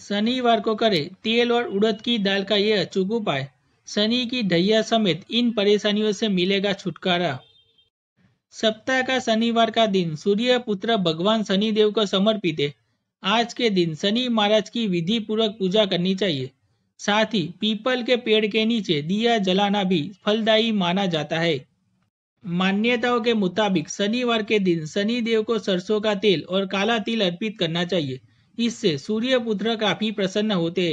शनिवार को करें तेल और उड़द की दाल का यह अचूक उपाय शनि की ढैया समेत इन परेशानियों से मिलेगा छुटकारा सप्ताह का शनिवार का दिन सूर्य पुत्र भगवान शनिदेव को समर्पित है आज के दिन शनि महाराज की विधि पूर्वक पूजा करनी चाहिए साथ ही पीपल के पेड़ के नीचे दिया जलाना भी फलदायी माना जाता है मान्यताओं के मुताबिक शनिवार के दिन शनि देव को सरसों का तेल और काला तिल अर्पित करना चाहिए इससे सूर्यपुत्र काफी प्रसन्न होते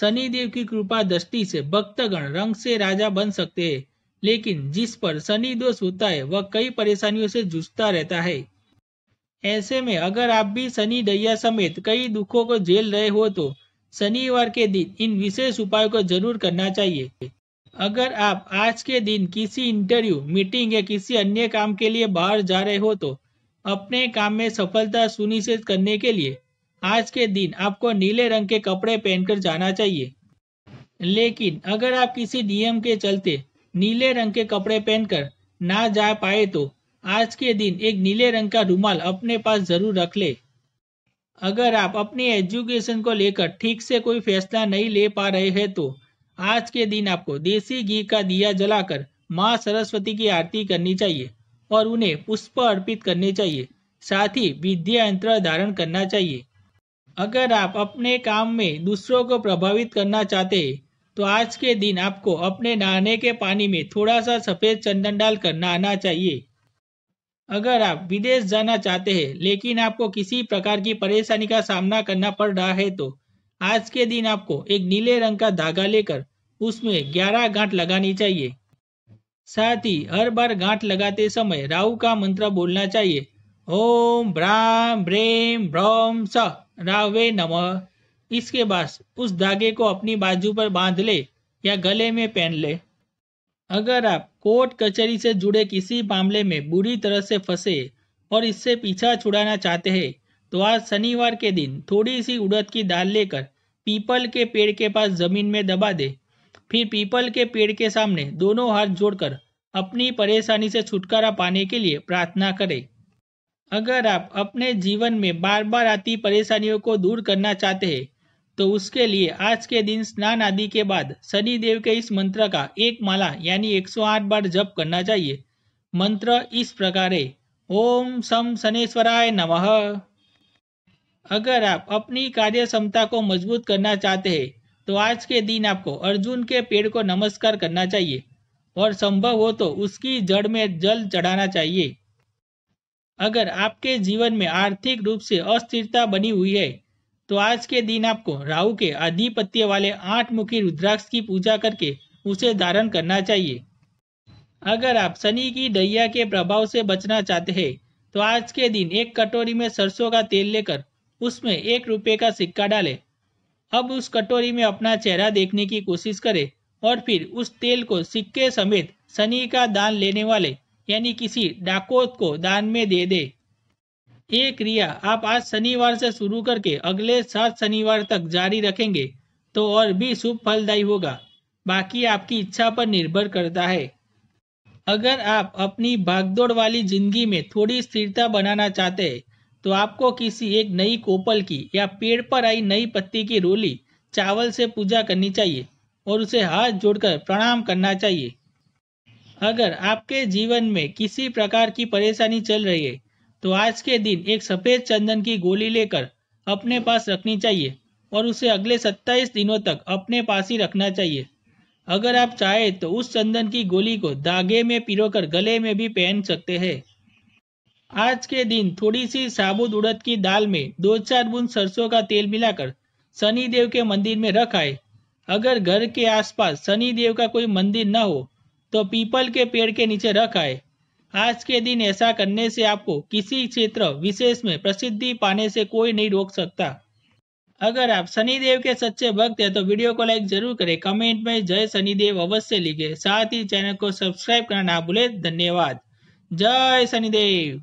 शनिदेव की कृपा दृष्टि से भक्तगण रंग से राजा बन सकते लेकिन जिस पर शनि दोष होता है वह कई परेशानियों से जूझता रहता है ऐसे में अगर आप भी शनि दैया समेत कई दुखों को झेल रहे हो तो शनिवार के दिन इन विशेष उपायों को जरूर करना चाहिए अगर आप आज के दिन किसी इंटरव्यू मीटिंग या किसी अन्य काम के लिए बाहर जा रहे हो तो अपने काम में सफलता सुनिश्चित करने के लिए आज के दिन आपको नीले रंग के कपड़े पहनकर जाना चाहिए लेकिन अगर आप किसी नियम के चलते नीले रंग के कपड़े पहनकर ना जा पाए तो आज के दिन एक नीले रंग का रुमाल अपने पास जरूर रख ले अगर आप अपनी एजुकेशन को लेकर ठीक से कोई फैसला नहीं ले पा रहे हैं तो आज के दिन आपको देसी घी का दिया जलाकर माँ सरस्वती की आरती करनी चाहिए और उन्हें पुष्प अर्पित करने चाहिए साथ ही विद्या यंत्र धारण करना चाहिए अगर आप अपने काम में दूसरों को प्रभावित करना चाहते तो आज के दिन आपको अपने नहाने के पानी में थोड़ा सा सफ़ेद चंदन डालकर नहाना चाहिए अगर आप विदेश जाना चाहते हैं लेकिन आपको किसी प्रकार की परेशानी का सामना करना पड़ रहा है तो आज के दिन आपको एक नीले रंग का धागा लेकर उसमें ग्यारह गांठ लगानी चाहिए साथ ही हर बार गांठ लगाते समय राहु का मंत्र बोलना चाहिए ओम ब्राम ब्रेम ब्रोम स रावे नम इसके बाद उस धागे को अपनी बाजू पर बांध ले या गले में पहन ले अगर आप कोर्ट कचहरी से जुड़े किसी मामले में बुरी तरह से फंसे और इससे पीछा छुड़ाना चाहते हैं तो आज शनिवार के दिन थोड़ी सी उड़द की दाल लेकर पीपल के पेड़ के पास जमीन में दबा दे फिर पीपल के पेड़ के सामने दोनों हाथ जोड़कर अपनी परेशानी से छुटकारा पाने के लिए प्रार्थना करें अगर आप अपने जीवन में बार बार आती परेशानियों को दूर करना चाहते हैं तो उसके लिए आज के दिन स्नान आदि के बाद शनि देव के इस मंत्र का एक माला यानी 108 बार जप करना चाहिए मंत्र इस प्रकार है ओम सम शनेश्वराय नमः अगर आप अपनी कार्य क्षमता को मजबूत करना चाहते हैं तो आज के दिन आपको अर्जुन के पेड़ को नमस्कार करना चाहिए और संभव हो तो उसकी जड़ में जल चढ़ाना चाहिए अगर आपके जीवन में आर्थिक रूप से अस्थिरता बनी हुई है तो आज के दिन आपको राहु के आधिपत्य वाले आठ मुखी रुद्राक्ष की पूजा करके उसे धारण करना चाहिए अगर आप शनि की दैया के प्रभाव से बचना चाहते हैं तो आज के दिन एक कटोरी में सरसों का तेल लेकर उसमें एक रुपये का सिक्का डालें अब उस कटोरी में अपना चेहरा देखने की कोशिश करें और फिर उस तेल को सिक्के समेत शनि का दान लेने वाले यानी किसी डाकोत को दान में दे दे ये क्रिया आप आज शनिवार से शुरू करके अगले सात शनिवार तक जारी रखेंगे तो और भी शुभ फलदायी होगा बाकी आपकी इच्छा पर निर्भर करता है अगर आप अपनी भागदौड़ वाली जिंदगी में थोड़ी स्थिरता बनाना चाहते हैं तो आपको किसी एक नई कोपल की या पेड़ पर आई नई पत्ती की रोली चावल से पूजा करनी चाहिए और उसे हाथ जोड़कर प्रणाम करना चाहिए अगर आपके जीवन में किसी प्रकार की परेशानी चल रही है तो आज के दिन एक सफ़ेद चंदन की गोली लेकर अपने पास रखनी चाहिए और उसे अगले 27 दिनों तक अपने पास ही रखना चाहिए अगर आप चाहें तो उस चंदन की गोली को धागे में पिरोकर गले में भी पहन सकते हैं आज के दिन थोड़ी सी साबुत उड़द की दाल में दो चार बूंद सरसों का तेल मिलाकर शनि देव के मंदिर में रख आए अगर घर के आसपास शनि देव का कोई मंदिर न हो तो पीपल के पेड़ के नीचे रख आए आज के दिन ऐसा करने से आपको किसी क्षेत्र विशेष में प्रसिद्धि पाने से कोई नहीं रोक सकता अगर आप शनिदेव के सच्चे भक्त हैं तो वीडियो को लाइक जरूर करें कमेंट में जय शनिदेव अवश्य लिखे साथ ही चैनल को सब्सक्राइब करना ना भूले धन्यवाद जय शनिदेव